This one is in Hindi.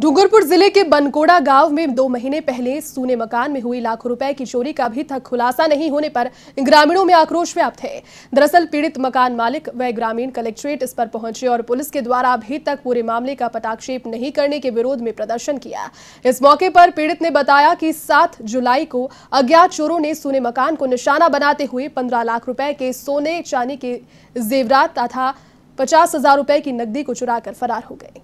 डूंगरपुर जिले के बनकोड़ा गांव में दो महीने पहले सूने मकान में हुई लाखों रुपए की चोरी का अभी तक खुलासा नहीं होने पर ग्रामीणों में आक्रोश व्याप्त है दरअसल पीड़ित मकान मालिक व ग्रामीण कलेक्ट्रेट इस पर पहुंचे और पुलिस के द्वारा अभी तक पूरे मामले का पटाक्षेप नहीं करने के विरोध में प्रदर्शन किया इस मौके पर पीड़ित ने बताया कि सात जुलाई को अज्ञात चोरों ने सूने मकान को निशाना बनाते हुए पंद्रह लाख रुपए के सोने चांदी के जेवरात तथा पचास हजार रुपए की नकदी को चुराकर फरार हो गए